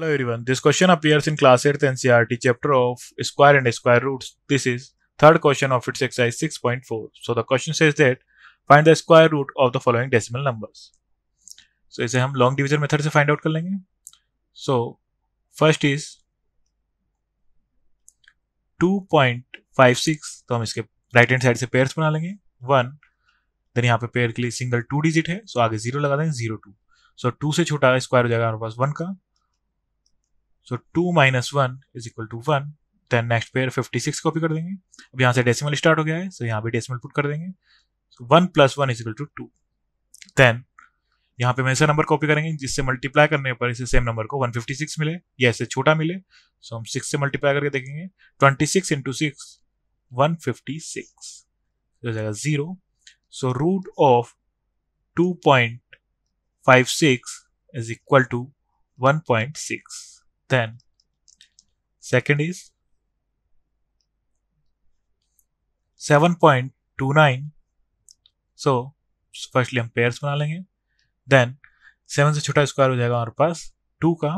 Hello everyone, this question appears in class 8th NCRT chapter of square and square roots. This is third question of its exercise 6.4. So the question says that find the square root of the following decimal numbers. So इसे हम long division method से find out कर लेंगे. So first is 2.56 तो हम इसके right hand side से pairs बना लेंगे. One, then यहाँ पे pair के लिए single two digit है, so आगे zero लगा देंगे zero two. So two से छोटा स्क्वायर हो जाएगा हमारे पास one का so two minus one is equal to one then next pair fifty six copy कर देंगे अब यहाँ से डेसिमल स्टार्ट हो गया है सो so यहाँ पे डेसिमल पुट कर देंगे one plus one is equal to two then यहाँ पे हम नंबर कॉपी करेंगे जिससे मल्टीप्लाई करने पर इसे सेम नंबर को 156 मिले या इससे छोटा मिले सो हम सिक्स से मल्टीप्लाई करके देखेंगे 26 six into six one fifty six हो जाएगा zero so root of 2.56 is equal to 1.6 then second is 7.29 so firstly हम पेयर्स बना लेंगे देन सेवन से छोटा स्क्वायर हो जाएगा हमारे पास टू का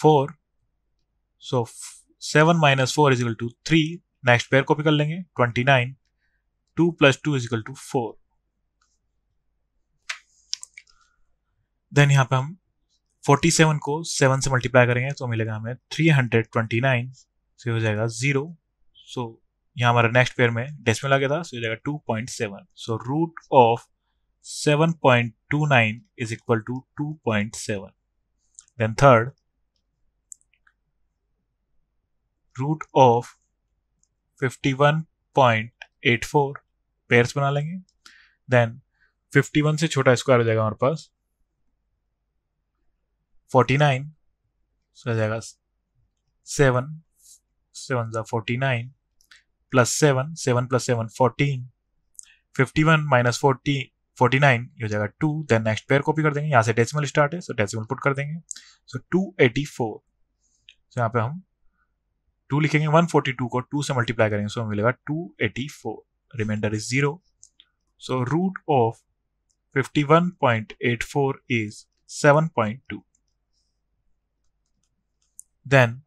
four so seven minus four equal to three next pair copy कर लेंगे twenty nine two plus two equal to four then यहां पे हम फोर्टी सेवन को सेवन से मल्टीप्लाई करेंगे तो मिलेगा हमें थ्री हंड्रेड ट्वेंटी नाइन से हो जाएगा जीरो सो so, यहाँ हमारा नेक्स्ट पेयर में डेसिमल आ गया था सो जाएगा 2.7 point seven so root of seven point two nine is equal to two point seven then third root of fifty one point eight four pairs बना लेंगे than fifty one से छोटा square हो जाएगा हमारे पास फोर्टी नाइन आ जाएगा seven seven ज़ा forty nine plus seven seven plus seven fourteen fifty one minus forty forty nine हो जाएगा two then next pair copy कर देंगे यहाँ से डेसिमल स्टार्ट है सो डेसिमल पुट कर देंगे so two eighty four so यहाँ पे हम टू लिखेंगे वन फोर्टी टू को टू से मल्टीप्लाई करेंगे सो so, मिलेगा two eighty four remainder is zero so root of fifty one point eight four is seven point two Then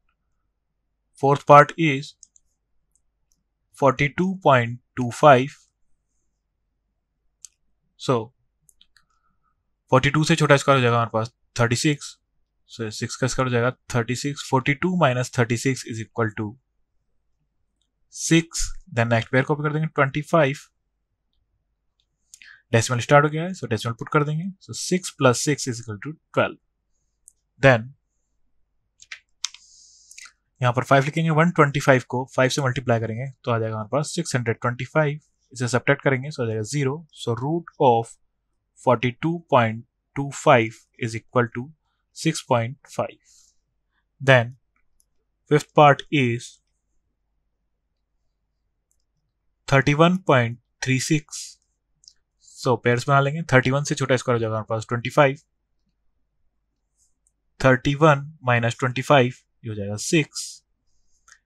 fourth part is 42.25 so 42 से छोटा square हो जाएगा हमारे पास 36 सो so, 6 का स्क्वायर हो जाएगा 36 42 minus thirty six is equal to six then next pair copy कर देंगे 25 डेसिमल स्टार्ट हो गया है सो डेसिमल पुट कर देंगे so six plus six is equal to twelve then यहाँ पर फाइव लिखेंगे वन ट्वेंटी फाइव को फाइव से मल्टीप्लाई करेंगे तो आ जाएगा हमारे पास सिक्स हंड्रेड ट्वेंटी फाइव इसे सब्ट्रैक्ट करेंगे सो तो आ जाएगा zero so root of forty two point two five is equal to six point five then fifth part is thirty one point three six so pairs बना लेंगे thirty one से छोटा square हो जाएगा हमारे पास twenty five thirty one minus twenty five ये हो जाएगा सिक्स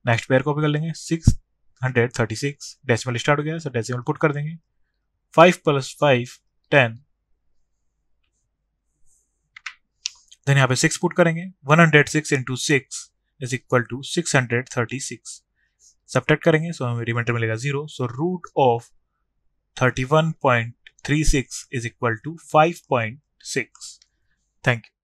नेक्स्ट पेयर कॉपी कर लेंगे six hundred thirty six decimal start हो गया सर डेसिमल पुट कर देंगे five plus five ten then यहाँ पे सिक्स पुट करेंगे one hundred six into six is equal to six hundred thirty six subtract करेंगे सो हमें रिमाइंडर मिलेगा zero so root of thirty one point three six is equal to five point six thank you